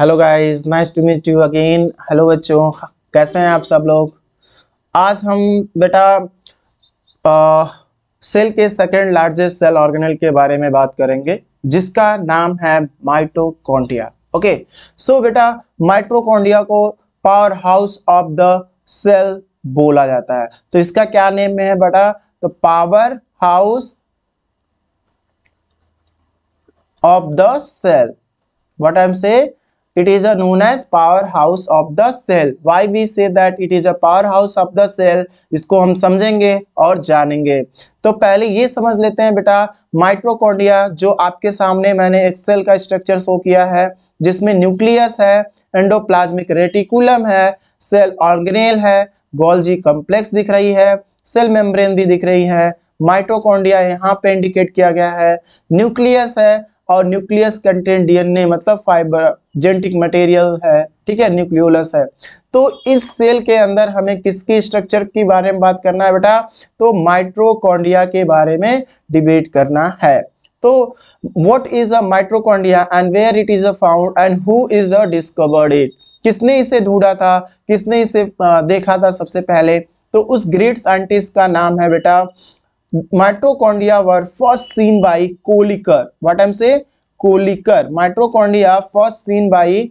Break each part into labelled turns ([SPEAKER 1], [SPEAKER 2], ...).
[SPEAKER 1] Hello guys nice to meet you again hello बच्चों कैसे हैं आप सब लोग आज हम बेटा सेल के सेकंड लार्जेस्ट सेल ऑर्गेनल के बारे में बात करेंगे जिसका नाम है माइट्रोकॉन्डिया ओके सो बेटा माइट्रोकॉन्डिया को power house of the cell बोला जाता है तो इसका क्या नेम है बेटा तो power house of the cell I am से it is a known as powerhouse of the cell why we say that it is a powerhouse of the cell इसको हम समझेंगे और जानेंगे तो पहले ये समझ लेते हैं बेटा माइट्रोकॉन्ड्रिया जो आपके सामने मैंने एक्सेल का स्ट्रक्चर शो किया है जिसमें न्यूक्लियस है एंडोप्लाज्मिक रेटिकुलम है सेल ऑर्गेनेल है गोल्जी कॉम्प्लेक्स दिख रही है सेल मेम्ब्रेन भी दिख रही है माइटोकॉन्ड्रिया यहाँ पे इंडिकेट किया गया है न्यूक्लियस है और न्यूक्लियस कंटेंट डीएनए मतलब फाइबर जेनेटिक मटेरियल है ठीक है न्यूक्लियोलस है तो इस सेल के अंदर हमें किसके स्ट्रक्चर के बारे में बात करना है बेटा तो माइट्रोकॉन्डिया के बारे में डिबेट करना है तो what is a mitochondria and where it is a found and who is the discovered it किसने इसे ढूंढा था किसने इसे देखा था सबसे पहले तो उस ग्रेट साइंटिस्ट का नाम है बेटा mitochondria were first seen by Kolliker what M से Kolliker mitochondria first seen by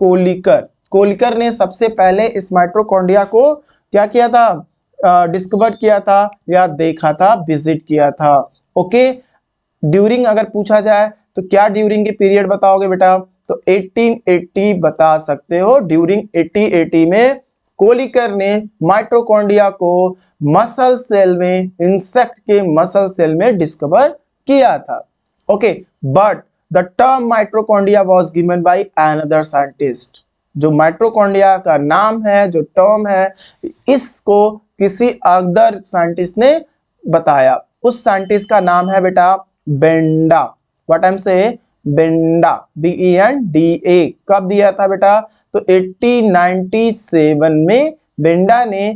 [SPEAKER 1] Kolliker Kolliker ने सबसे पहले इस माइट्रोकॉन्डिया को क्या किया था डिस्कवर uh, किया था या देखा था विजिट किया था ओके ड्यूरिंग अगर पूछा जाए तो क्या ड्यूरिंग के पीरियड बताओगे बेटा तो 1880 बता सकते हो ड्यूरिंग 1880 में कोलिकर ने माइट्रोकॉन्ड्रिया को मसल सेल में इंसेक्ट के मसल सेल में डिस्कवर किया था okay but the term mitochondria was given by another scientist जो माइट्रोकोंडिया का नाम है जो टर्म है इसको किसी अगदर साइंटिस्ट ने बताया उस साइंटिस्ट का नाम है बेटा Benda what M say Benda B N e D A कब दिया था बेटा तो 1897 में बेंडा ने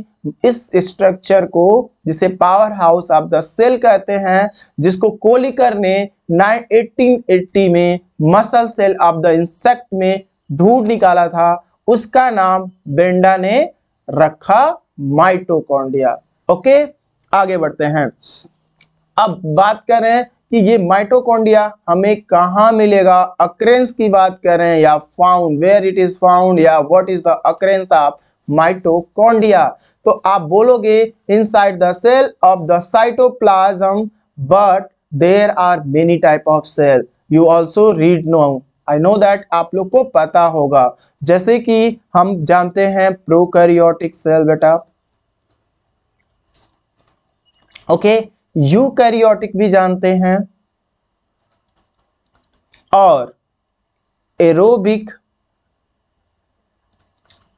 [SPEAKER 1] इस स्ट्रक्चर को जिसे power house of the cell कहते हैं जिसको कोलिकर ने 1880 में muscle cell of the insect में ढूंढ निकाला था उसका नाम बेंडा ने रखा माइटोकॉन्ड्रिया ओके आगे बढ़ते हैं अब बात करें कि ये माइटोकॉन्डिया हमें कहाँ मिलेगा अक्रेंस की बात करें या found where it is found या what is the occurrence of mitochondria तो आप बोलोगे inside the cell of the cytoplasm but there are many type of cell you also read no I know that आप लोग को पता होगा जैसे कि हम जानते हैं प्रोकैरियोटिक सेल बेटा ओके okay? यूकैरियोटिक भी जानते हैं और एरोबिक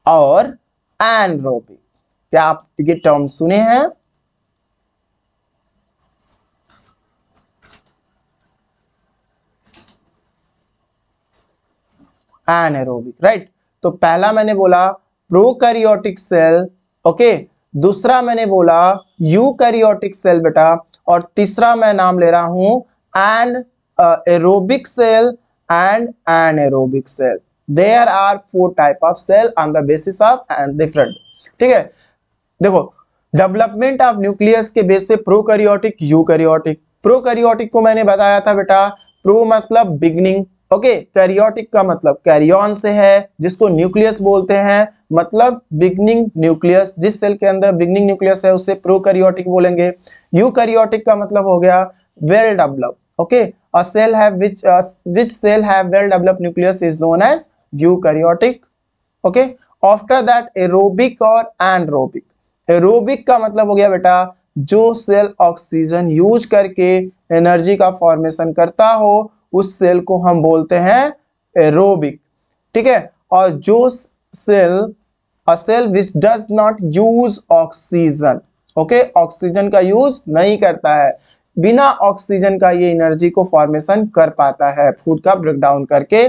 [SPEAKER 1] और एनरोबिक क्या आप ये टर्म सुने हैं एनरोबिक राइट तो पहला मैंने बोला प्रोकैरियोटिक सेल ओके okay? दूसरा मैंने बोला यूकैरियोटिक सेल बेटा और तीसरा मैं नाम ले रहा हूं and aerobic cell and anaerobic cell there are four type of cell on the basis of and different ठीक है देखो डेवलपमेंट ऑफ न्यूक्लियस के बेस पे प्रोकैरियोटिक यूकैरियोटिक प्रोकैरियोटिक को मैंने बताया था बेटा प्रो मतलब बिगनिंग ओके कैरियोटिक का मतलब कैरियन से है जिसको न्यूक्लियस बोलते हैं मतलब बिगनिंग न्यूक्लियस जिस सेल के अंदर बिगनिंग न्यूक्लियस है उसे प्रोकैरियोटिक बोलेंगे यूकैरियोटिक का मतलब हो गया well develop okay a cell have which which cell have well develop nucleus is known as eukaryotic okay after that aerobic और एनरोबिक एरोबिक का मतलब हो गया बेटा जो सेल ऑक्सीजन यूज करके एनर्जी का फॉर्मेशन करता हो उस सेल को हम बोलते हैं एरोबिक ठीक है और जो cell a cell which does not use oxygen okay oxygen का यूज नहीं करता है बिना ऑक्सीजन का ये एनर्जी को फॉर्मेशन कर पाता है फूड का ब्रेकडाउन करके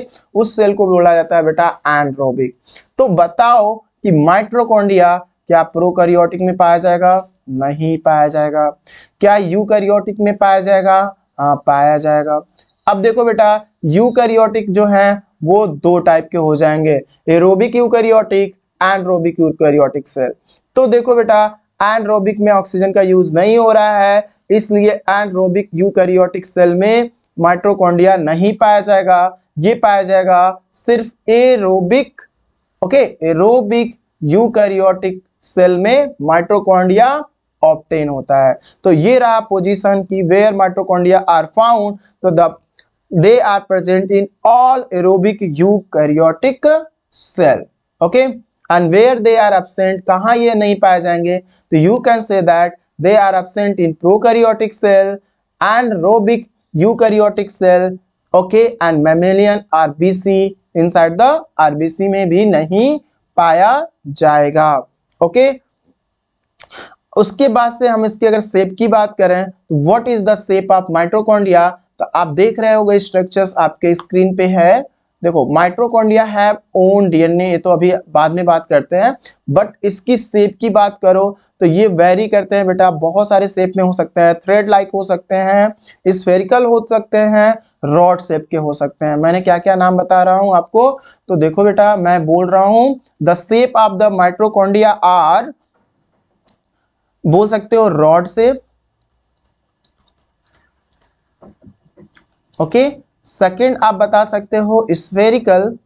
[SPEAKER 1] उस सेल को बोला जाता है बेटा एंड्रोबिक तो बताओ कि माइट्रोकोन्डिया क्या प्रोकैरियोटिक में पाया जाएगा नहीं पाया जाएगा क्या यूकैरियोटिक में पाया जाएगा हाँ पाया जाएगा अब देखो बेटा यूकैरियोटिक जो है वो दो टाइप के हो जाएंगे aerobic eukaryotic anaerobic eukaryotic cell तो देखो बेटा एंड्रोबिक में ऑक्सीजन का यूज नहीं हो रहा है इसलिए एंड्रोबिक यूकैरियोटिक सेल में माइट्रोकॉन्ड्रिया नहीं पाया जाएगा ये पाया जाएगा सिर्फ aerobic okay aerobic eukaryotic cell में माइट्रोकॉन्ड्रिया ऑप्टेन होता है तो ये रहा पोजीशन की वेयर माइट्रोकॉन्ड्रिया आर फाउंड तो the they are present in all aerobic eukaryotic cell okay okay? And where they are absent कहाँ ये नहीं पाए जाएंगे तो you can say that they are absent in prokaryotic cell and रोबिक eukaryotic cell okay and mammalian RBC inside the RBC में भी नहीं पाया जाएगा ओके okay? उसके बाद से हम इसके अगर सेप की बात करें तो what is the shape of mitochondria तो आप देख रहे होगे स्ट्रक्चर्स आपके स्क्रीन पे है देखो माइट्रोकॉन्डिया हैव ओन डीएनए ये तो अभी बाद में बात करते हैं बट इसकी सेप की बात करो तो ये वेरी करते हैं बेटा बहुत सारे सेप में हो सकते हैं थ्रेड लाइक हो सकते हैं स्फेरिकल हो सकते हैं रॉड सेप के हो सकते हैं मैंने क्या क्या नाम बता रहा हूँ आपको तो देखो बेटा मैं बोल रहा हूँ the shape of the mitochondria are बोल सकते हो rod shape okay okay? Second आप बता सकते हो स्फेरिकल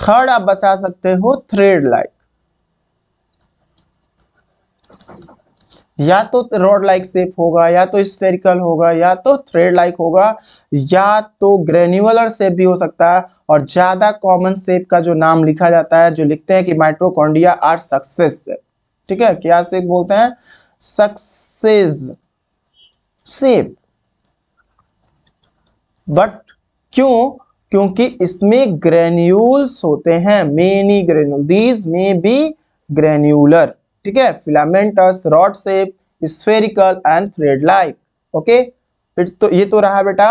[SPEAKER 1] थर्ड आप बता सकते हो थ्रेड लाइक या तो रॉड लाइक शेप होगा या तो स्फेरिकल होगा या तो थ्रेड लाइक होगा या तो ग्रेन्यूलर शेप भी हो सकता है और ज़्यादा कॉमन शेप का जो नाम लिखा जाता है जो लिखते हैं कि माइट्रोकॉन्डिया आर सक्सेस ठीक है क्या शेप बोलते हैं सक्सेस सेब बट क्यों क्योंकि इसमें ग्रेन्यूल्स होते हैं many granule these may be granular ठीक है filamentous rod shape spherical and thread like okay तो ये तो रहा बेटा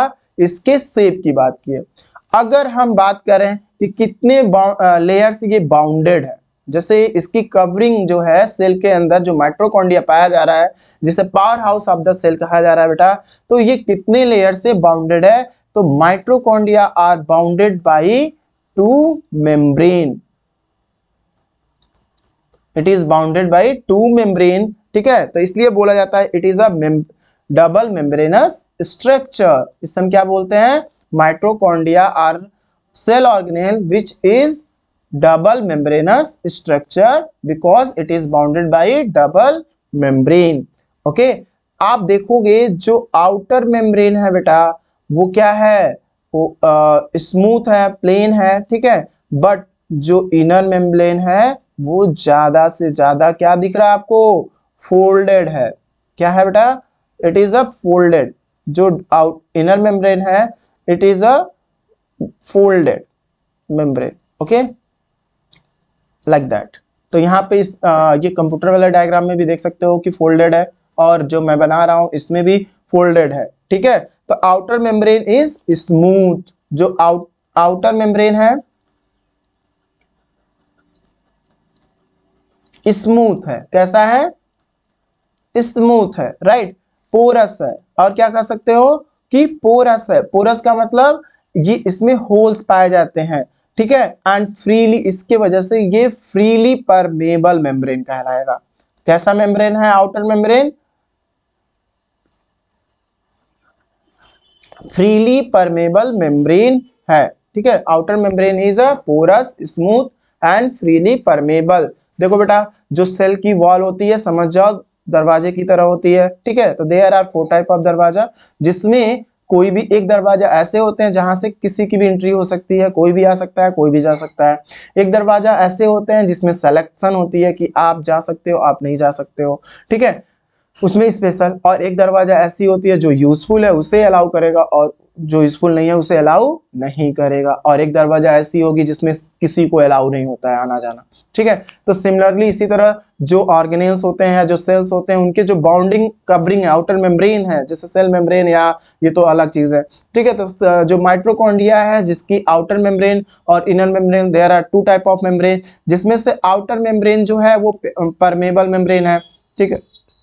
[SPEAKER 1] इसके सेप की बात की है अगर हम बात करें कि कितने लेयर्स ये बाउंडेड है जैसे इसकी कवरिंग जो है सेल के अंदर जो माइट्रोकॉन्डिया पाया जा रहा है जिसे power house of the cell कहा जा रहा है बेटा तो ये कितने लेयर से बाउंडेड है तो mitochondria are bounded by two membrane it is bounded by two membrane ठीक है तो इसलिए बोला जाता है it is a double membranous structure इस हम क्या बोलते हैं mitochondria are cell organelle which is double membranous structure because it is bounded by double membrane okay आप देखोगे जो आउटर मेम्ब्रेन है बेटा वो क्या है वो स्मूथ है प्लेन है ठीक है बट जो इनर मेम्ब्रेन है वो ज्यादा से ज्यादा क्या दिख रहा है आपको फोल्डेड है क्या है बेटा इट इज अ फोल्डेड जो आउट इनर मेम्ब्रेन है it is a folded membrane okay like that तो यहाँ पे इस आ, ये कंप्यूटर वाला डायग्राम में भी देख सकते हो कि फोल्डेड है और जो मैं बना रहा हूँ इसमें भी फोल्डेड है ठीक है तो आउटर मेम्ब्रेन इज स्मूथ जो आउट आउटर मेम्ब्रेन है स्मूथ है कैसा है स्मूथ है राइट पोरस है और क्या कह सकते हो कि पोरस है पोरस का मतलब ये इसमें होल्स पाए जाते हैं ठीक है एंड फ्रीली इसके वजह से ये फ्रीली परमेबल मेम्ब्रेन कहलाएगा कैसा मेम्ब्रेन है outer membrane freely permeable membrane है ठीक है outer membrane is a porous smooth and freely permeable देखो बेटा जो सेल की वॉल होती है समझ जाओ दरवाजे की तरह होती है ठीक है तो there are four type of दरवाजा जिसमें कोई भी एक दरवाजा ऐसे होते हैं जहां से किसी की भी एंट्री हो सकती है कोई भी आ सकता है कोई भी जा सकता है एक दरवाजा ऐसे होते हैं जिसमें सेलेक्शन होती है कि आप जा सकते हो आप नहीं जा सकते हो ठीक है उसमें स्पेशल और एक दरवाज़ा ऐसी होती है जो यूज़फुल है उसे अलाउ करेगा और जो यूजफुल नहीं है उसे अलाउ नहीं करेगा और एक दरवाज़ा ऐसी होगी जिसमें किसी को अलाउ नहीं होता है आना जाना ठीक है तो सिमिलरली इसी तरह जो ऑर्गेनेल्स होते हैं जो सेल्स होते हैं उनके जो बाउंडिंग कवरिंग है आउटर मेम्ब्रेन है जैसे सेल मेम्ब्रेन या ये तो अलग चीज़ है ठीक है तो जो माइट्रोकॉन्ड्रिया है जिसकी आउटर मेम्ब्रेन और inner membrane there are two type of membrane जिसमें से आउटर मेम्ब्रेन जो है वो परमेबल मेम्ब्रेन है ठीक है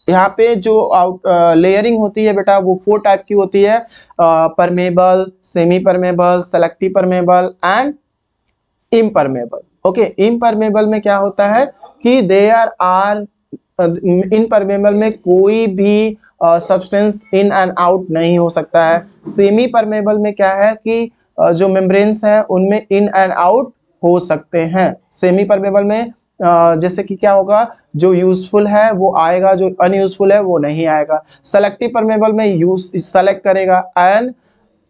[SPEAKER 1] यहाँ पे जो आउट लेयरिंग होती है बेटा वो फोर टाइप की होती है permeable semi permeable selective permeable and impermeable okay impermeable में क्या होता है कि देयर आर इन परमेबल में कोई भी सब्सटेंस इन एंड आउट नहीं हो सकता है सेमी परमेबल में क्या है कि uh, जो मेम्ब्रेन्स है उनमें इन एंड आउट हो सकते हैं सेमी परमेबल में जैसे कि क्या होगा जो यूज़फुल है वो आएगा जो अनयूज़फुल है वो नहीं आएगा सेलेक्टिव परमेबल में यूज सेलेक्ट करेगा एंड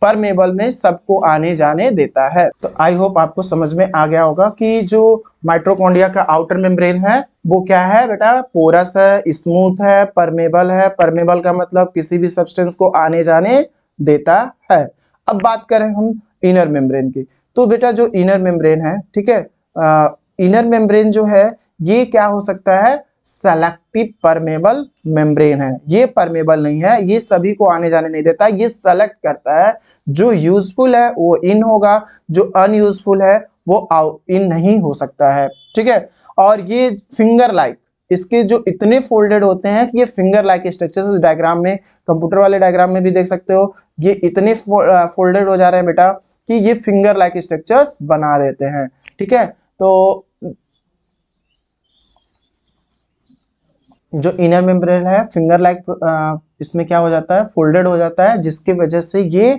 [SPEAKER 1] परमेबल में सबको आने जाने देता है तो आई होप आपको समझ में आ गया होगा कि जो माइट्रोकॉन्ड्रिया का आउटर मेम्ब्रेन है वो क्या है बेटा पोरस है स्मूथ है परमेबल है परमेबल का मतलब किसी भी सब्सटेंस को आने जाने देता है अब बात करें हम इनर मेम्ब्रेन की तो बेटा जो इनर मेम्ब्रेन है ठीक है इनर मेम्ब्रेन जो है ये क्या हो सकता है सेलेक्टिव परमेबल मेम्ब्रेन है ये परमेबल नहीं है ये सभी को आने जाने नहीं देता ये सेलेक्ट करता है जो यूजफुल है वो इन होगा जो अनयूजफुल है वो आउट इन नहीं हो सकता है ठीक है और ये फिंगर लाइक इसके जो इतने फोल्डेड होते हैं कि ये फिंगर लाइक स्ट्रक्चर्स डायग्राम में कंप्यूटर वाले डायग्राम में भी देख सकते हो ये इतने फोल्डेड हो जा रहे हैं बेटा कि ये फिंगर लाइक स्ट्रक्चर्स बना देते हैं ठीक है तो जो इनर मेम्ब्रेन है फिंगर लाइक इसमें क्या हो जाता है फोल्डेड हो जाता है जिसकी वजह से ये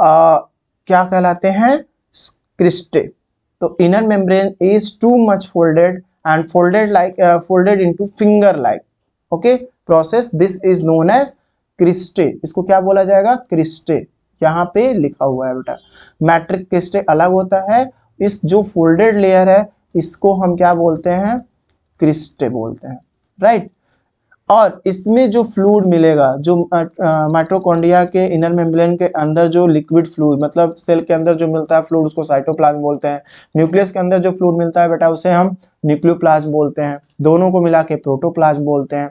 [SPEAKER 1] आ, क्या कहलाते हैं क्रिस्टे तो inner membrane is too much folded and folded like folded folded into finger like okay process this is known cristae इसको क्या बोला जाएगा क्रिस्टे यहाँ पे लिखा हुआ है बेटा मैट्रिक क्रिस्टे अलग होता है इस जो फोल्डेड लेयर है इसको हम क्या बोलते हैं क्रिस्टे बोलते हैं राइट right? और इसमें जो फ्लूड मिलेगा जो माइट्रोकोंडिया के इनर मेम्ब्रेन के अंदर जो लिक्विड फ्लूड मतलब सेल के अंदर जो मिलता है फ्लूड उसको साइटोप्लाज्म बोलते हैं न्यूक्लियस के अंदर जो फ्लूड मिलता है बेटा उसे हम न्यूक्लियोप्लाज्म बोलते हैं दोनों को मिला के प्रोटोप्लाज्म बोलते हैं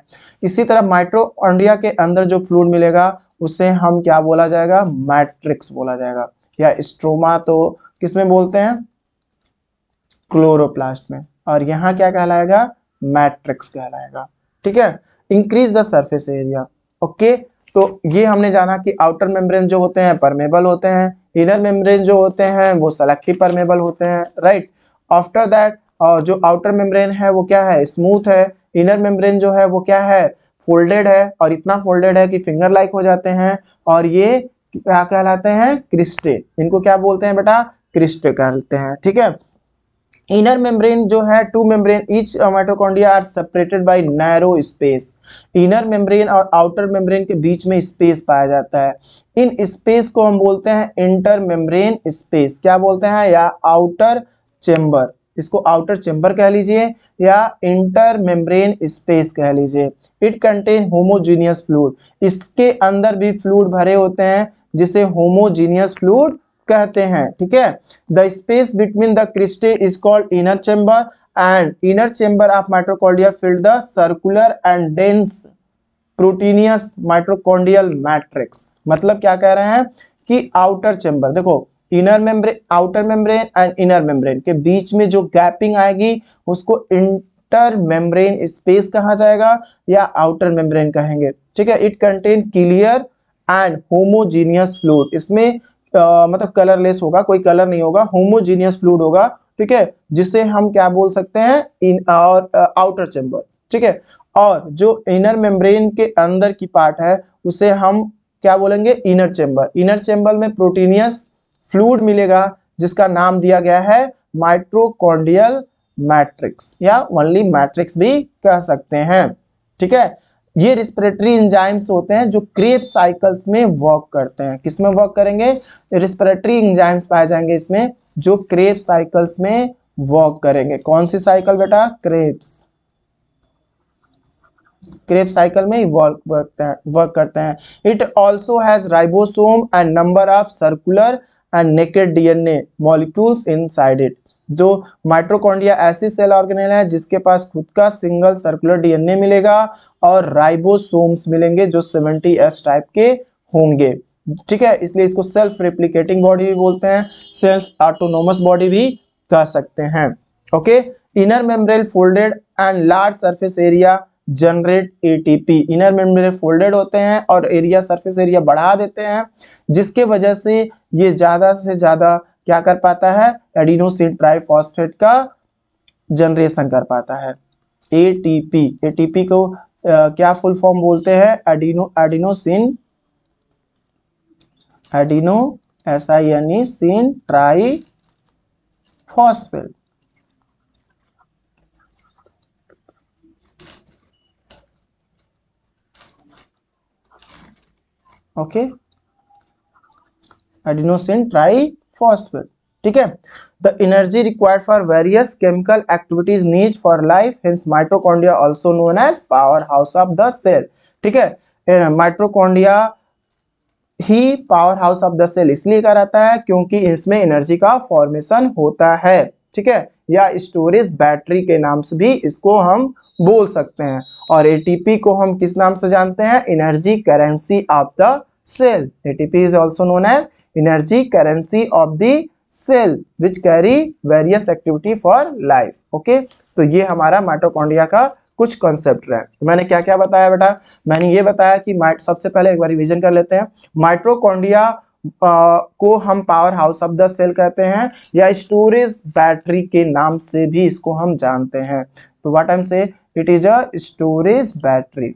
[SPEAKER 1] इसी तरह माइट्रोकोन्डिया के अंदर जो फ्लूड मिलेगा उसे हम क्या बोला जाएगा मैट्रिक्स बोला जाएगा या स्ट्रोमा तो किस में बोलते हैं क्लोरोप्लास्ट में और यहाँ क्या कहलाएगा मैट्रिक्स कहलाएगा ठीक है increase the surface area okay तो ये हमने जाना कि आउटर मेम्ब्रेन जो होते हैं परमेबल होते हैं इनर मेम्ब्रेन जो होते हैं वो सेलेक्टिव परमेबल होते हैं राइट आफ्टर दैट जो आउटर मेम्ब्रेन है वो क्या है स्मूथ है इनर मेम्ब्रेन जो है वो क्या है फोल्डेड है और इतना फोल्डेड है कि फिंगर लाइक हो जाते हैं और ये क्या कहलाते हैं क्रिस्टे इनको क्या बोलते हैं बेटा क्रिस्टे कहलाते हैं ठीक है इनर मेम्ब्रेन जो है two membrane each mitochondria are separated by narrow space inner membrane और आउटर मेम्ब्रेन के बीच में स्पेस पाया जाता है इन स्पेस को हम बोलते हैं इंटर मेम्ब्रेन स्पेस क्या बोलते हैं या आउटर चेंबर इसको आउटर चेंबर कह लीजिए या इंटर मेम्ब्रेन स्पेस कह लीजिए इट कंटेन होमोजीनियस फ्लूड इसके अंदर भी फ्लूड भरे होते हैं जिसे होमोजीनियस फ्लूड कहते हैं ठीक है the space between the cristae is called inner chamber and inner chamber of mitochondria filled the circular and dense proteinous mitochondrial matrix मतलब क्या कह रहे हैं कि आउटर चेंबर देखो inner membrane outer membrane and inner membrane के बीच में जो गैपिंग आएगी उसको इंटर मेम्ब्रेन स्पेस कहा जाएगा या आउटर मेम्ब्रेन कहेंगे ठीक है it contain clear and homogeneous fluid इसमें मतलब कलरलेस होगा कोई कलर नहीं होगा होमोजीनियस फ्लूड होगा ठीक है जिसे हम क्या बोल सकते हैं इन और आउटर चेम्बर ठीक है और जो इनर मेम्ब्रेन के अंदर की पार्ट है उसे हम क्या बोलेंगे इनर चेम्बर इनर चेम्बर में प्रोटीनियस फ्लूड मिलेगा जिसका नाम दिया गया है माइट्रोकॉन्डियल मैट्रिक्स या ओनली मैट्रिक्स भी कह सकते हैं ठीक है ये रिस्पिरेटरी इंजाइम्स होते हैं जो क्रेप साइकिल्स में वर्क करते हैं किसमें वॉक वर्क करेंगे रिस्पिरेटरी इंजाइम्स पाए जाएंगे इसमें जो क्रेप साइकिल्स में वॉक करेंगे कौन सी साइकिल बेटा क्रेप्स क्रेप साइकिल में वर्क करते हैं वर्क करते हैं it also has ribosome and number of circular and naked DNA molecules inside it जो माइट्रोकॉन्डिया ऐसी सेल ऑर्गेनेल है जिसके पास खुद का सिंगल सर्कुलर डीएनए मिलेगा और राइबोसोम्स मिलेंगे जो सेवेंटी एस टाइप के होंगे ठीक है इसलिए इसको सेल्फ रेप्लीकेटिंग बॉडी भी बोलते हैं सेल्फ ऑटोनोमस बॉडी भी कह सकते हैं okay inner membrane folded and large surface area generate ATP inner membrane folded होते हैं और एरिया सरफेस एरिया बढ़ा देते हैं जिसके वजह से ये ज़्यादा से ज़्यादा क्या कर पाता है एडिनोसिन ट्राइफॉस्फेट का जनरेशन कर पाता है एटीपी एटीपी को आ, क्या फुल फॉर्म बोलते हैं adeno adenosine adeno S I N E sine triphosphate okay adenosine triphosphate ठीक है the energy required for various chemical activities need for life hence mitochondria also known as power house of the cell ठीक है mitochondria ही power house of the cell इसलिए कहा जाता है क्योंकि इसमें एनर्जी का फॉर्मेशन होता है ठीक है या स्टोरेज बैटरी के नाम से भी इसको हम बोल सकते हैं और एटीपी को हम किस नाम से जानते हैं energy currency of the cell ATP is also known as energy currency of the cell which carry various activity for life okay तो ये हमारा माइटोकॉन्ड्रिया का कुछ कॉन्सेप्ट रहे तो मैंने क्या क्या बताया बेटा मैंने ये बताया कि माइट सबसे पहले एक बार रिविजन कर लेते हैं माइट्रोकॉन्ड्रिया को हम power house of the cell कहते हैं या स्टोरेज बैटरी के नाम से भी इसको हम जानते हैं तो what I am say it is a storage battery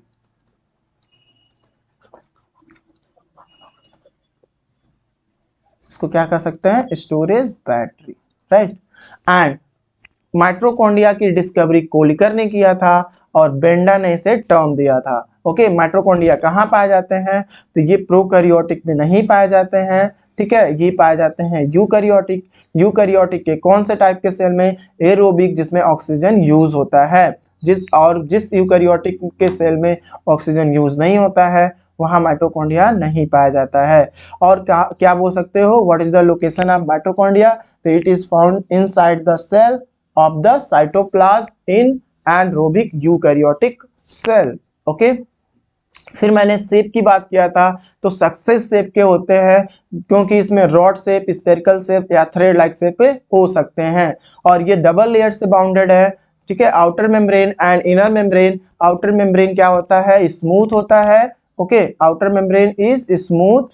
[SPEAKER 1] इसको क्या कर सकते हैं storage battery right and mitochondria की डिस्कवरी कोलिकर ने किया था और बेंडा ने इसे टर्म दिया था ओके माइट्रोकोंडिया कहाँ पाए जाते हैं तो ये प्रोकैरियोटिक में नहीं पाए जाते हैं ठीक है ये पाए जाते हैं यूकैरियोटिक यूकैरियोटिक के कौन से टाइप के सेल में एरोबिक जिसमें ऑक्सीजन यूज होता है जिस और जिस यूकैरियोटिक के सेल में ऑक्सीजन यूज नहीं होता है वहाँ माइटोकॉन्ड्रिया नहीं पाया जाता है और क्या क्या बोल सकते हो what is the location of mitochondria तो it is found side the cell of the cytoplasm in anaerobic eukaryotic cell okay फिर मैंने सेप की बात किया था तो सक्सेस सेप के होते हैं क्योंकि इसमें रॉड सेप स्पेरिकल सेप या थ्रेड लाइक सेप हो सकते हैं और ये डबल लेयर से बाउंडेड है ठीक है outer membrane and inner membrane outer membrane क्या होता है स्मूथ होता है okay outer membrane is smooth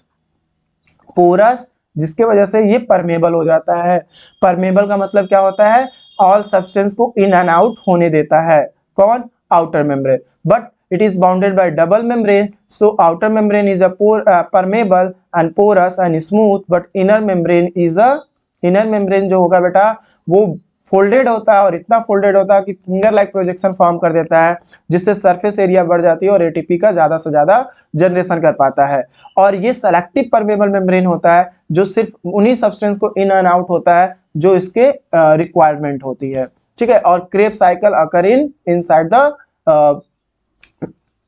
[SPEAKER 1] porous जिसके वजह से ये परमेबल हो जाता है परमेबल का मतलब क्या होता है ऑल सब्सटेंस को इन एंड आउट होने देता है कौन outer membrane but it is bounded by double membrane so outer membrane is a permeable and porous and smooth but inner membrane is a inner membrane जो होगा बेटा वो folded होता है और इतना फोल्डेड होता है कि फिंगर लाइक प्रोजेक्शन फॉर्म कर देता है जिससे सरफेस एरिया बढ़ जाती है और एटीपी का ज़्यादा से ज़्यादा जनरेशन कर पाता है और ये सेलेक्टिव परमेबल मेम्ब्रेन होता है जो सिर्फ उन्हीं सब्सटेंस को इन एंड आउट होता है जो इसके रिक्वायरमेंट होती है ठीक है और Krebs cycle occur in inside the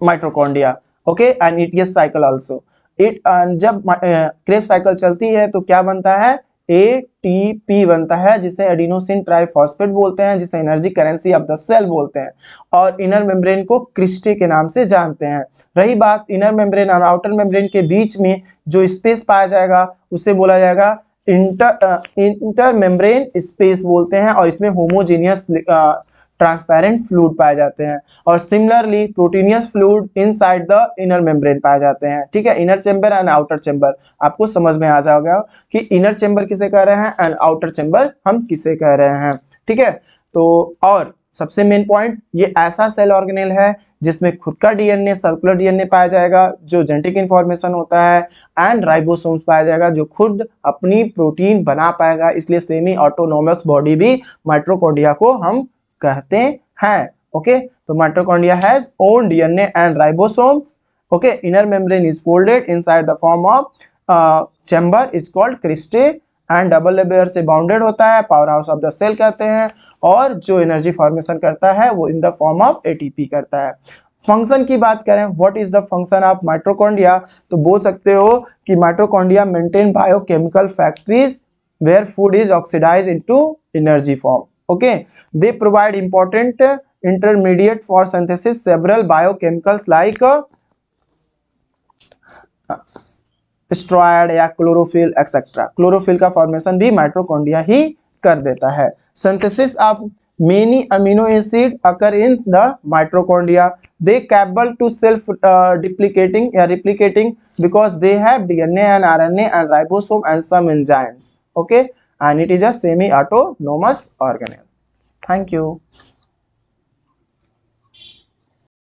[SPEAKER 1] mitochondria okay and it cycle also it जब क्रेप uh, साइकिल चलती है तो क्या बनता है ए टी पी बनता है जिसे एडिनोसिन ट्राइफॉस्फेट बोलते हैं जिसे energy currency of the cell बोलते हैं और इनर मेम्ब्रेन को क्रिस्टे के नाम से जानते हैं रही बात इनर मेम्ब्रेन और आउटर मेम्ब्रेन के बीच में जो स्पेस पाया जाएगा उसे बोला जाएगा इंटर इंटर मेम्ब्रेन स्पेस बोलते हैं और इसमें होमोजेनियस ट्रांसपेरेंट फ्लूड पाए जाते हैं और similarly proteinous fluid inside the inner membrane पाए जाते हैं ठीक है inner chamber and outer chamber आपको समझ में आ जाओगे कि इनर चेम्बर किसे कह रहे हैं एंड आउटर चेम्बर हम किसे कह रहे हैं ठीक है तो और सबसे मेन पॉइंट ये ऐसा सेल ऑर्गेनेल है जिसमें खुद का डीएनए सर्कुलर डीएनए पाया जाएगा जो जेनेटिक इन्फॉर्मेशन होता है एंड राइबोसोम्स पाया जाएगा जो खुद अपनी प्रोटीन बना पाएगा इसलिए सेमी ऑटोनोमस बॉडी भी माइट्रोकोडिया को हम कहते हैं ओके तो mitochondria has own DNA and ribosomes okay inner membrane is folded inside the form of chamber is called cristae and double layer से बाउंडेड होता है power house of the cell कहते हैं और जो एनर्जी फॉर्मेशन करता है वो in the form of ATP करता है फंक्शन की बात करें what is the function of mitochondria तो बोल सकते हो कि mitochondria maintain biochemical factories where food is oxidise into energy form okay they provide important intermediate for synthesis several biochemicals like steroid या क्लोरोफिल एक्सेट्रा क्लोरोफिल का formation भी mitochondria ही कर देता है synthesis of many amino acid occur in the mitochondria they capable to self duplicating या replicating because they have DNA and RNA and ribosome and some enzymes okay okay? and it is a semi-autonomous organelle. Thank you.